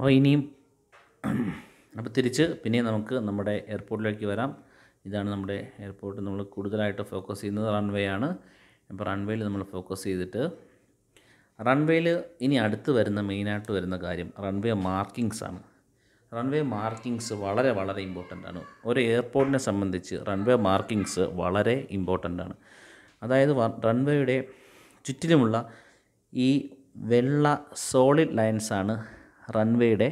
അപ്പോൾ ഇനിയും അപ്പോൾ തിരിച്ച് പിന്നെ നമുക്ക് നമ്മുടെ എയർപോർട്ടിലേക്ക് വരാം ഇതാണ് നമ്മുടെ എയർപോർട്ട് നമ്മൾ കൂടുതലായിട്ട് ഫോക്കസ് ചെയ്യുന്നത് റൺവേ ആണ് അപ്പോൾ റൺവേയിൽ നമ്മൾ ഫോക്കസ് ചെയ്തിട്ട് റൺവേയിൽ ഇനി അടുത്ത് വരുന്ന മെയിനായിട്ട് വരുന്ന കാര്യം റൺവേ മാർക്കിങ്സ് ആണ് റൺവേ മാർക്കിങ്സ് വളരെ വളരെ ഇമ്പോർട്ടൻ്റ് ആണ് ഒരു എയർപോർട്ടിനെ സംബന്ധിച്ച് റൺവേ മാർക്കിങ്സ് വളരെ ഇമ്പോർട്ടൻ്റ് ആണ് അതായത് റൺവേയുടെ ചുറ്റിലുമുള്ള ഈ വെള്ള സോളിഡ് ലൈൻസാണ് റൺവേയുടെ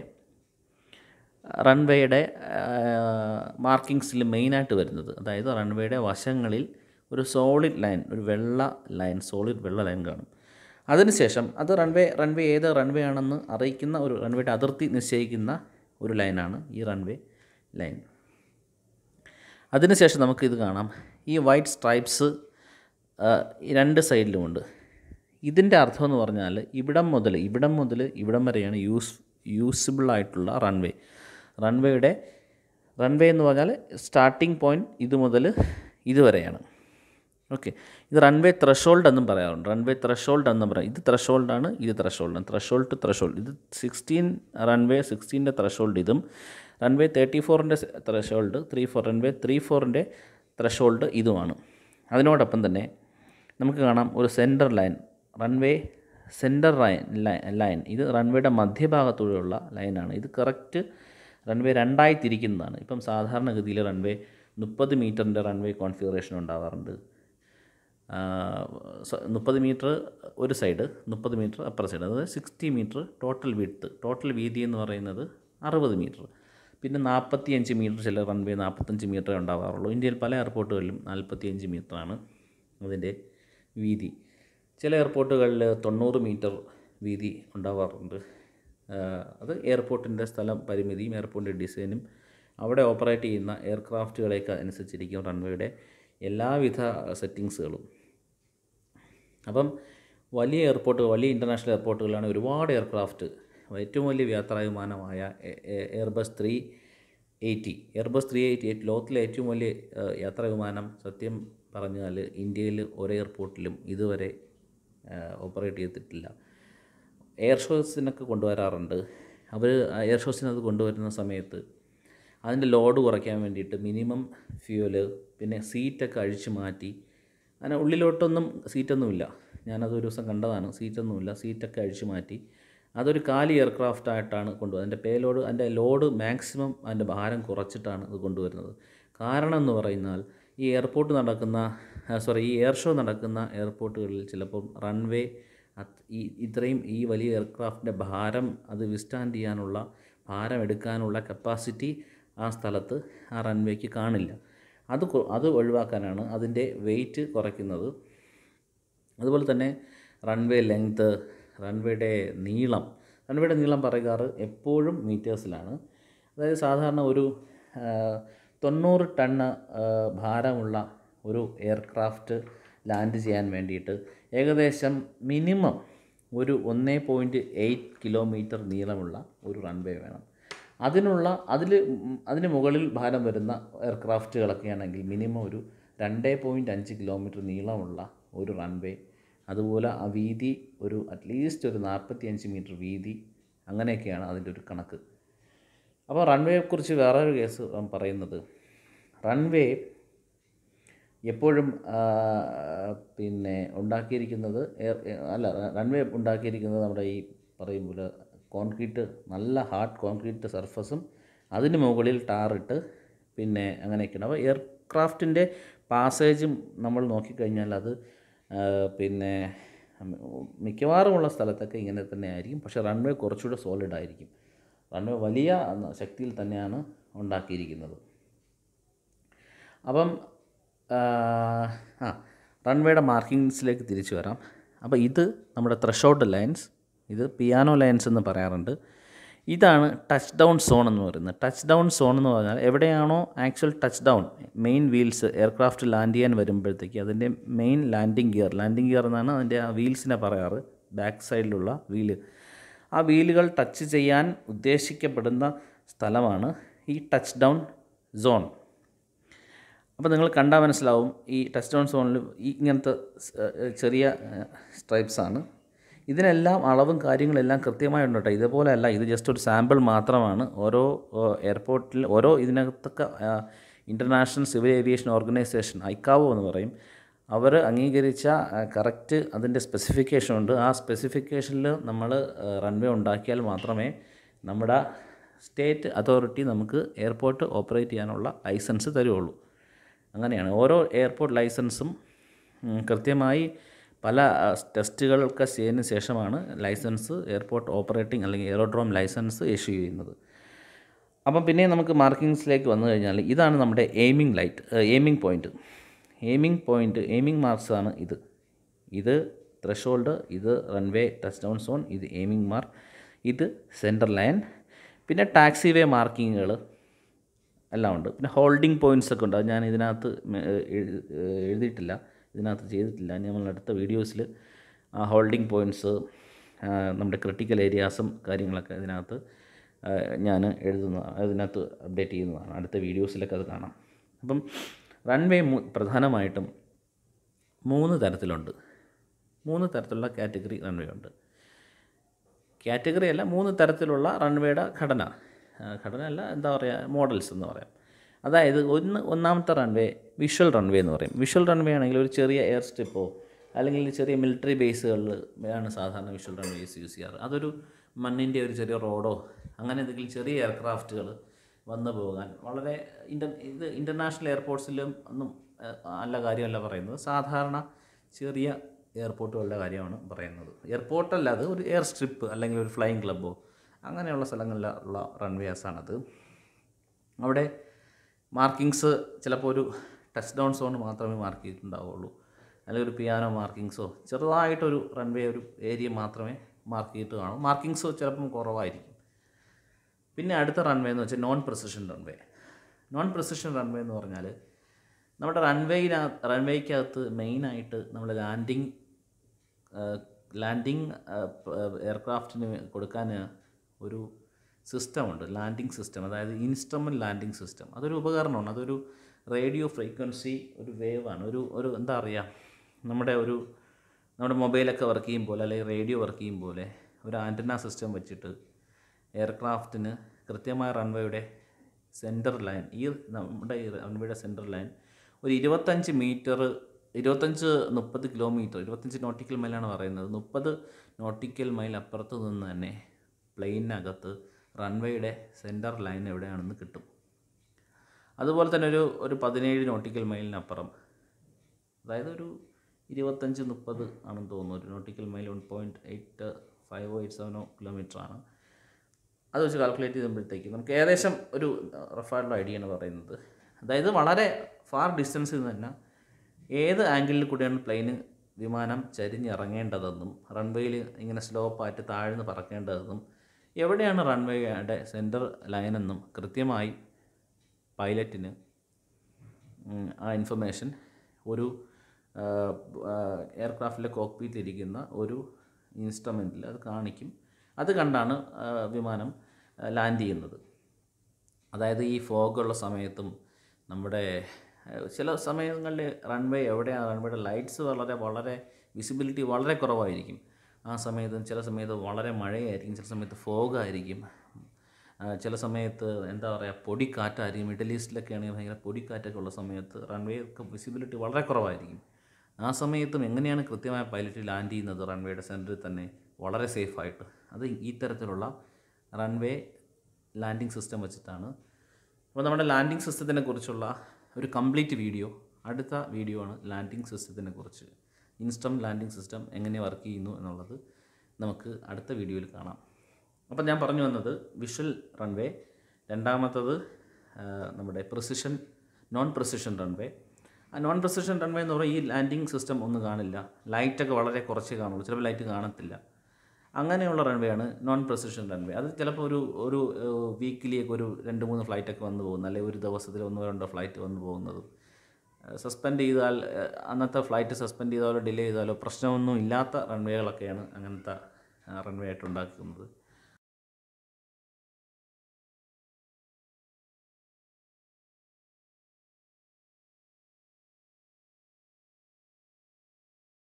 റൺവേയുടെ മാർക്കിങ്സിൽ മെയിനായിട്ട് വരുന്നത് അതായത് റൺവേയുടെ വശങ്ങളിൽ ഒരു സോളിഡ് ലൈൻ ഒരു വെള്ള ലൈൻ സോളിഡ് വെള്ള ലൈൻ കാണും അതിനുശേഷം അത് റൺവേ റൺവേ ഏത് റൺവേ ആണെന്ന് അറിയിക്കുന്ന ഒരു റൺവേയുടെ അതിർത്തി നിശ്ചയിക്കുന്ന ഒരു ലൈനാണ് ഈ റൺവേ ലൈൻ അതിനുശേഷം നമുക്കിത് കാണാം ഈ വൈറ്റ് സ്ട്രൈപ്സ് രണ്ട് സൈഡിലുമുണ്ട് ഇതിൻ്റെ അർത്ഥം എന്ന് പറഞ്ഞാൽ ഇവിടം മുതൽ ഇവിടം മുതൽ ഇവിടം വരെയാണ് യൂസ് യൂസബിൾ ആയിട്ടുള്ള റൺവേ റൺവേയുടെ റൺവേ എന്ന് പറഞ്ഞാൽ സ്റ്റാർട്ടിംഗ് പോയിൻറ്റ് ഇത് മുതൽ ഇതുവരെയാണ് ഓക്കെ ഇത് റൺവേ ത്രഷോൾഡ് എന്നും പറയാറുണ്ട് റൺവേ ത്രഷോൾഡ് എന്ന് പറയാം ഇത് ത്രഷോൾഡാണ് ഇത് ത്രഷോൾഡാണ് ത്രഷോൾഡ് ടു ത്രഷോൾഡ് ഇത് സിക്സ്റ്റീൻ റൺവേ സിക്സ്റ്റീൻ്റെ ത്രഷോൾഡ് ഇതും റൺവേ തേർട്ടി ഫോറിൻ്റെ threshold three four runway three ഫോറിൻ്റെ ത്രഷോൾഡ് ഇതുമാണ് അതിനോടൊപ്പം തന്നെ നമുക്ക് കാണാം ഒരു centre line runway centre line line ഇത് റൺവേയുടെ മധ്യഭാഗത്തൂടെയുള്ള ലൈനാണ് ഇത് കറക്റ്റ് റൺവേ രണ്ടായി തിരിക്കുന്നതാണ് ഇപ്പം സാധാരണഗതിയിൽ റൺവേ മുപ്പത് മീറ്ററിൻ്റെ റൺവേ കോൺഫിഗറേഷൻ ഉണ്ടാകാറുണ്ട് മുപ്പത് മീറ്റർ ഒരു സൈഡ് മുപ്പത് മീറ്റർ അപ്പുറ സൈഡ് അതായത് sixty metre total width total വീതി എന്ന് പറയുന്നത് അറുപത് മീറ്റർ പിന്നെ അഞ്ച് മീറ്റർ ചില റൺവേ നാൽപ്പത്തഞ്ച് മീറ്ററേ ഉണ്ടാകാറുള്ളൂ ഇന്ത്യയിൽ പല എയർപോർട്ടുകളിലും അഞ്ച് മീറ്ററാണ് അതിൻ്റെ വീതി ചില എയർപോർട്ടുകളിൽ തൊണ്ണൂറ് മീറ്റർ വീതി ഉണ്ടാവാറുണ്ട് അത് എയർപോർട്ടിൻ്റെ സ്ഥലം പരിമിതിയും എയർപോർട്ടിൻ്റെ ഡിസൈനും അവിടെ ഓപ്പറേറ്റ് ചെയ്യുന്ന എയർക്രാഫ്റ്റുകളെയൊക്കെ അനുസരിച്ചിരിക്കും റൺവേയുടെ എല്ലാവിധ സെറ്റിങ്സുകളും അപ്പം വലിയ എയർപോർട്ട് വലിയ ഇൻ്റർനാഷണൽ എയർപോർട്ടുകളാണ് ഒരുപാട് എയർക്രാഫ്റ്റ് ഏറ്റവും വലിയ യാത്രാ വിമാനമായ Airbus three eighty Airbus three eighty eight ലോകത്തിലെ ഏറ്റവും വലിയ യാത്രാ വിമാനം സത്യം പറഞ്ഞാൽ ഇന്ത്യയിൽ ഒരേ എയർപോർട്ടിലും ഇതുവരെ ഓപ്പറേറ്റ് ചെയ്തിട്ടില്ല എയർ ഷോസിനൊക്കെ കൊണ്ടുവരാറുണ്ട് അവർ എയർ ഷോസിനത് അത് കൊണ്ടുവരുന്ന സമയത്ത് അതിൻ്റെ ലോഡ് കുറയ്ക്കാൻ വേണ്ടിയിട്ട് മിനിമം ഫ്യൂല് പിന്നെ സീറ്റൊക്കെ അഴിച്ചു മാറ്റി അങ്ങനെ ഉള്ളിലോട്ടൊന്നും സീറ്റൊന്നുമില്ല ഞാനത് ഒരു ദിവസം കണ്ടതാണ് സീറ്റൊന്നുമില്ല സീറ്റൊക്കെ അഴിച്ചു മാറ്റി അതൊരു കാലി എയർക്രാഫ്റ്റ് ആയിട്ടാണ് കൊണ്ടുപോകുന്നത് അതിൻ്റെ പേലോഡ് അതിൻ്റെ ലോഡ് മാക്സിമം അതിൻ്റെ ഭാരം കുറച്ചിട്ടാണ് അത് കൊണ്ടുവരുന്നത് കാരണം എന്ന് പറയുന്നാൽ ഈ എയർപോർട്ട് നടക്കുന്ന സോറി ഈ എയർ ഷോ നടക്കുന്ന എയർപോർട്ടുകളിൽ ചിലപ്പം റൺവേ ഈ ഇത്രയും ഈ വലിയ എയർക്രാഫ്റ്റിൻ്റെ ഭാരം അത് വിസ്റ്റാൻഡ് ചെയ്യാനുള്ള ഭാരം എടുക്കാനുള്ള കപ്പാസിറ്റി ആ സ്ഥലത്ത് ആ റൺവേക്ക് കാണില്ല അത് അത് ഒഴിവാക്കാനാണ് അതിൻ്റെ വെയിറ്റ് കുറയ്ക്കുന്നത് അതുപോലെ തന്നെ റൺവേ ലെങ്ത്ത് റൺവേയുടെ നീളം റൺവേയുടെ നീളം പറയാറ് എപ്പോഴും മീറ്റേഴ്സിലാണ് അതായത് സാധാരണ ഒരു തൊണ്ണൂറ് ടണ്ണ് ഭാരമുള്ള ഒരു എയർക്രാഫ്റ്റ് ലാൻഡ് ചെയ്യാൻ വേണ്ടിയിട്ട് ഏകദേശം മിനിമം ഒരു ഒന്നേ പോയിൻറ്റ് എയ്റ്റ് കിലോമീറ്റർ നീളമുള്ള ഒരു റൺവേ വേണം അതിനുള്ള അതിൽ അതിന് മുകളിൽ ഭാരം വരുന്ന എയർക്രാഫ്റ്റുകളൊക്കെ ആണെങ്കിൽ മിനിമം ഒരു രണ്ടേ പോയിൻറ്റ് അഞ്ച് കിലോമീറ്റർ നീളമുള്ള ഒരു റൺവേ അതുപോലെ ആ വീതി ഒരു അറ്റ്ലീസ്റ്റ് ഒരു നാൽപ്പത്തി അഞ്ച് മീറ്റർ വീതി അങ്ങനെയൊക്കെയാണ് അതിൻ്റെ ഒരു കണക്ക് അപ്പോൾ റൺവേയെക്കുറിച്ച് വേറൊരു കേസ് പറയുന്നത് റൺവേ എപ്പോഴും പിന്നെ ഉണ്ടാക്കിയിരിക്കുന്നത് അല്ല റൺവേ ഉണ്ടാക്കിയിരിക്കുന്നത് നമ്മുടെ ഈ പറയും പോലെ കോൺക്രീറ്റ് നല്ല ഹാർഡ് കോൺക്രീറ്റ് സർഫസും അതിന് മുകളിൽ ടാറിട്ട് പിന്നെ അങ്ങനെയൊക്കെയാണ് അപ്പോൾ എയർക്രാഫ്റ്റിൻ്റെ പാസേജും നമ്മൾ നോക്കിക്കഴിഞ്ഞാൽ അത് പിന്നെ മിക്കവാറുമുള്ള സ്ഥലത്തൊക്കെ ഇങ്ങനെ തന്നെ ആയിരിക്കും പക്ഷേ റൺവേ കുറച്ചുകൂടെ സോളിഡ് ആയിരിക്കും വളരെ വലിയ ശക്തിയിൽ തന്നെയാണ് ഉണ്ടാക്കിയിരിക്കുന്നത് അപ്പം ആ റൺവേയുടെ മാർക്കിങ്സിലേക്ക് തിരിച്ചു വരാം അപ്പോൾ ഇത് നമ്മുടെ ത്രഷോട്ട് ലൈൻസ് ഇത് പിയാനോ ലൈൻസ് എന്ന് പറയാറുണ്ട് ഇതാണ് ടച്ച് ഡൗൺ സോൺ എന്ന് പറയുന്നത് ടച്ച് ഡൗൺ സോൺ എന്ന് പറഞ്ഞാൽ എവിടെയാണോ actual touch down main wheels aircraft land ചെയ്യാൻ വരുമ്പോഴത്തേക്ക് അതിൻ്റെ main landing gear landing gear എന്നാണ് അതിൻ്റെ ആ വീൽസിനെ പറയാറ് ബാക്ക് സൈഡിലുള്ള വീല് ആ വീലുകൾ ടച്ച് ചെയ്യാൻ ഉദ്ദേശിക്കപ്പെടുന്ന സ്ഥലമാണ് ഈ ടച്ച് ഡൗൺ സോൺ അപ്പോൾ നിങ്ങൾ കണ്ടാൽ മനസ്സിലാവും ഈ ടച്ച് ഡൗൺ സോണിൽ ഈ ഇങ്ങനത്തെ ചെറിയ സ്ട്രൈപ്സാണ് ഇതിനെല്ലാം അളവും കാര്യങ്ങളെല്ലാം കൃത്യമായിട്ടുണ്ട് കേട്ടോ ഇതുപോലെയല്ല ഇത് ജസ്റ്റ് ഒരു സാമ്പിൾ മാത്രമാണ് ഓരോ എയർപോർട്ടിൽ ഓരോ ഇതിനകത്തൊക്കെ international civil aviation organisation ICAO എന്ന് പറയും അവർ അംഗീകരിച്ച കറക്റ്റ് അതിൻ്റെ സ്പെസിഫിക്കേഷൻ ഉണ്ട് ആ സ്പെസിഫിക്കേഷനിൽ നമ്മൾ റൺവേ ഉണ്ടാക്കിയാൽ മാത്രമേ നമ്മുടെ സ്റ്റേറ്റ് അതോറിറ്റി നമുക്ക് എയർപോർട്ട് ഓപ്പറേറ്റ് ചെയ്യാനുള്ള ലൈസൻസ് തരുള്ളൂ അങ്ങനെയാണ് ഓരോ എയർപോർട്ട് ലൈസൻസും കൃത്യമായി പല ടെസ്റ്റുകളൊക്കെ ചെയ്തതിന് ശേഷമാണ് ലൈസൻസ് എയർപോർട്ട് ഓപ്പറേറ്റിംഗ് അല്ലെങ്കിൽ എയറോഡ്രോം ലൈസൻസ് ഇഷ്യൂ ചെയ്യുന്നത് അപ്പം പിന്നെ നമുക്ക് മാർക്കിങ്സിലേക്ക് വന്നു കഴിഞ്ഞാൽ ഇതാണ് നമ്മുടെ aiming light aiming point aiming point aiming ആണ് ഇത് ഇത് ത്രഷോൾഡ് ഇത് റൺവേ ടച്ച് ഡൗൺ സോൺ ഇത് എയിമിംഗ് മാർക്ക് ഇത് സെൻറ്റർ ലൈൻ പിന്നെ ടാക്സി വേ മാർക്കിങ്ങുകൾ എല്ലാം ഉണ്ട് പിന്നെ ഹോൾഡിംഗ് പോയിൻറ്റ്സ് ഒക്കെ ഉണ്ട് അത് ഞാൻ ഇതിനകത്ത് എഴുതിയിട്ടില്ല ഇതിനകത്ത് ചെയ്തിട്ടില്ല നമ്മൾ അടുത്ത വീഡിയോസിൽ ഹോൾഡിംഗ് പോയിൻറ്റ്സ് നമ്മുടെ ക്രിട്ടിക്കൽ ഏരിയാസും കാര്യങ്ങളൊക്കെ ഇതിനകത്ത് ഞാൻ എഴുതുന്ന അതിനകത്ത് അപ്ഡേറ്റ് ചെയ്യുന്നതാണ് അടുത്ത വീഡിയോസിലൊക്കെ അത് കാണാം അപ്പം റൺവേ പ്രധാനമായിട്ടും മൂന്ന് തരത്തിലുണ്ട് മൂന്ന് തരത്തിലുള്ള കാറ്റഗറി റൺവേ ഉണ്ട് കാറ്റഗറി അല്ല മൂന്ന് തരത്തിലുള്ള റൺവേയുടെ ഘടന ഘടന അല്ല എന്താ പറയുക മോഡൽസ് എന്ന് പറയാം അതായത് ഒന്ന് ഒന്നാമത്തെ റൺവേ വിഷ്വൽ റൺവേ എന്ന് പറയും വിഷ്വൽ റൺവേ ആണെങ്കിൽ ഒരു ചെറിയ എയർ സ്ട്രിപ്പോ അല്ലെങ്കിൽ ചെറിയ മിലിറ്ററി ബേസുകളിൽ ആണ് സാധാരണ വിഷ്വൽ റൺവേസ് യൂസ് ചെയ്യാറ് അതൊരു മണ്ണിൻ്റെ ഒരു ചെറിയ റോഡോ അങ്ങനെ എന്തെങ്കിലും ചെറിയ എയർക്രാഫ്റ്റുകൾ വന്നു പോകാൻ വളരെ ഇൻ്റർ ഇത് ഇൻ്റർനാഷണൽ എയർപോർട്ട്സിലും ഒന്നും നല്ല കാര്യമല്ല പറയുന്നത് സാധാരണ ചെറിയ എയർപോർട്ടുകളുടെ കാര്യമാണ് പറയുന്നത് എയർപോർട്ടല്ല അത് ഒരു എയർ സ്ട്രിപ്പ് അല്ലെങ്കിൽ ഒരു ഫ്ലൈയിങ് ക്ലബ്ബോ അങ്ങനെയുള്ള സ്ഥലങ്ങളിലുള്ള റൺവേസാണത് അവിടെ മാർക്കിങ്സ് ചിലപ്പോൾ ഒരു ടച്ച് ഡൗൺ സോൺ മാത്രമേ മാർക്ക് ചെയ്തിട്ടുണ്ടാവുള്ളൂ അല്ലെങ്കിൽ ഒരു പിയാനോ മാർക്കിങ്സോ ചെറുതായിട്ടൊരു റൺവേ ഒരു ഏരിയ മാത്രമേ മാർക്ക് ചെയ്തിട്ട് കാണൂ മാർക്കിങ്സ് ചിലപ്പം കുറവായിരിക്കും പിന്നെ അടുത്ത റൺവേ എന്ന് വെച്ചാൽ non precision runway non precision runway എന്ന് പറഞ്ഞാൽ നമ്മുടെ റൺവേയിനാ റൺവേക്കകത്ത് മെയിനായിട്ട് നമ്മൾ ലാൻഡിങ് ലാൻഡിങ് എയർക്രാഫ്റ്റിന് കൊടുക്കാൻ ഒരു സിസ്റ്റമുണ്ട് ലാൻഡിംഗ് സിസ്റ്റം അതായത് ഇൻസ്ട്രമെൻറ്റ് ലാൻഡിംഗ് സിസ്റ്റം അതൊരു ഉപകരണമാണ് അതൊരു റേഡിയോ ഫ്രീക്വൻസി ഒരു വേവാണ് ഒരു ഒരു എന്താ പറയുക നമ്മുടെ ഒരു നമ്മുടെ മൊബൈലൊക്കെ വർക്ക് ചെയ്യും പോലെ അല്ലെങ്കിൽ റേഡിയോ വർക്ക് ചെയ്യും പോലെ ഒരു ആൻറ്റന സിസ്റ്റം വെച്ചിട്ട് എയർക്രാഫ്റ്റിന് കൃത്യമായ റൺവേയുടെ സെൻറ്റർ ലൈൻ ഈ നമ്മുടെ ഈ റൺവേയുടെ സെൻറ്റർ ലൈൻ ഒരു ഇരുപത്തഞ്ച് മീറ്റർ ഇരുപത്തഞ്ച് മുപ്പത് കിലോമീറ്റർ ഇരുപത്തഞ്ച് നോട്ടിക്കൽ മൈലാണ് പറയുന്നത് മുപ്പത് നോട്ടിക്കൽ മൈൽ അപ്പുറത്ത് നിന്ന് തന്നെ പ്ലെയിനകത്ത് റൺവേയുടെ സെൻറ്റർ ലൈൻ എവിടെയാണെന്ന് കിട്ടും അതുപോലെ തന്നെ ഒരു ഒരു പതിനേഴ് നോട്ടിക്കൽ മൈലിനപ്പുറം അതായത് ഒരു ഇരുപത്തഞ്ച് മുപ്പത് ആണെന്ന് തോന്നുന്നു ഒരു nautical mile one point eight ഫൈവോ എയ്റ്റ് സെവനോ കിലോമീറ്ററാണ് അത് വെച്ച് കാൽക്കുലേറ്റ് ചെയ്യുമ്പോഴത്തേക്കും നമുക്ക് ഏകദേശം ഒരു റഫായിട്ടുള്ള ഐഡിയ എന്ന് പറയുന്നത് അതായത് വളരെ ഫാർ ഡിസ്റ്റൻസിൽ നിന്ന് തന്നെ ഏത് ആംഗിളിൽ കൂടിയാണ് പ്ലെയിന് വിമാനം ചരിഞ്ഞിറങ്ങേണ്ടതെന്നും റൺവേയിൽ ഇങ്ങനെ സ്ലോപ്പായിട്ട് താഴ്ന്ന് പറക്കേണ്ടതെന്നും എവിടെയാണ് റൺവേയുടെ സെൻറ്റർ ലൈനെന്നും കൃത്യമായി പൈലറ്റിന് ആ ഇൻഫർമേഷൻ ഒരു എയർക്രാഫ്റ്റിലെ കോക്പീറ്റിലിരിക്കുന്ന ഒരു ഇൻസ്ട്രുമെൻറ്റിൽ അത് കാണിക്കും അത് കണ്ടാണ് വിമാനം ലാൻഡ് ചെയ്യുന്നത് അതായത് ഈ ഫോഗുള്ള സമയത്തും നമ്മുടെ ചില സമയങ്ങളിൽ റൺവേ എവിടെയാണ് റൺവേയുടെ ലൈറ്റ്സ് വളരെ വളരെ വിസിബിലിറ്റി വളരെ കുറവായിരിക്കും ആ സമയത്തും ചില സമയത്ത് വളരെ മഴയായിരിക്കും ചില സമയത്ത് ഫോഗായിരിക്കും ചില സമയത്ത് എന്താ പറയുക പൊടിക്കാറ്റായിരിക്കും മിഡിൽ ഈസ്റ്റിലൊക്കെ ആണെങ്കിൽ ഭയങ്കര പൊടിക്കാറ്റൊക്കെ ഉള്ള സമയത്ത് ഒക്കെ വിസിബിലിറ്റി വളരെ കുറവായിരിക്കും ആ സമയത്തും എങ്ങനെയാണ് കൃത്യമായ പൈലറ്റ് ലാൻഡ് ചെയ്യുന്നത് റൺവേയുടെ സെൻറ്ററിൽ തന്നെ വളരെ സേഫായിട്ട് അത് ഈ തരത്തിലുള്ള റൺവേ ലാൻഡിംഗ് സിസ്റ്റം വെച്ചിട്ടാണ് അപ്പോൾ നമ്മുടെ ലാൻഡിംഗ് സിസ്റ്റത്തിനെ കുറിച്ചുള്ള ഒരു കംപ്ലീറ്റ് വീഡിയോ അടുത്ത വീഡിയോ ആണ് ലാൻഡിംഗ് സിസ്റ്റത്തിനെ കുറിച്ച് ഇൻസ്റ്റം ലാൻഡിംഗ് സിസ്റ്റം എങ്ങനെ വർക്ക് ചെയ്യുന്നു എന്നുള്ളത് നമുക്ക് അടുത്ത വീഡിയോയിൽ കാണാം അപ്പോൾ ഞാൻ പറഞ്ഞു വന്നത് വിഷ്വൽ റൺവേ രണ്ടാമത്തത് നമ്മുടെ പ്രസിഷൻ നോൺ പ്രസിഷൻ റൺവേ ആ നോൺ പ്രസിഷൻ റൺവേ എന്ന് പറയുമ്പോൾ ഈ ലാൻഡിംഗ് സിസ്റ്റം ഒന്നും കാണില്ല ലൈറ്റൊക്കെ വളരെ കുറച്ച് കാണുള്ളൂ ചിലപ്പോൾ ലൈറ്റ് കാണത്തില്ല അങ്ങനെയുള്ള റൺവേ ആണ് നോൺ പ്രസിഷൻ റൺവേ അത് ചിലപ്പോൾ ഒരു ഒരു വീക്കിലിയൊക്കെ ഒരു രണ്ട് മൂന്ന് ഫ്ലൈറ്റൊക്കെ വന്നു പോകുന്നത് അല്ലെങ്കിൽ ഒരു ദിവസത്തിൽ ഒന്നോ രണ്ടോ ഫ്ലൈറ്റ് വന്നു പോകുന്നത് സസ്പെൻഡ് ചെയ്താൽ അന്നത്തെ ഫ്ലൈറ്റ് സസ്പെൻഡ് ചെയ്താലോ ഡിലേ ചെയ്താലോ പ്രശ്നമൊന്നും ഇല്ലാത്ത റൺവേകളൊക്കെയാണ് അങ്ങനത്തെ റൺവേ ആയിട്ട് ഉണ്ടാക്കുന്നത്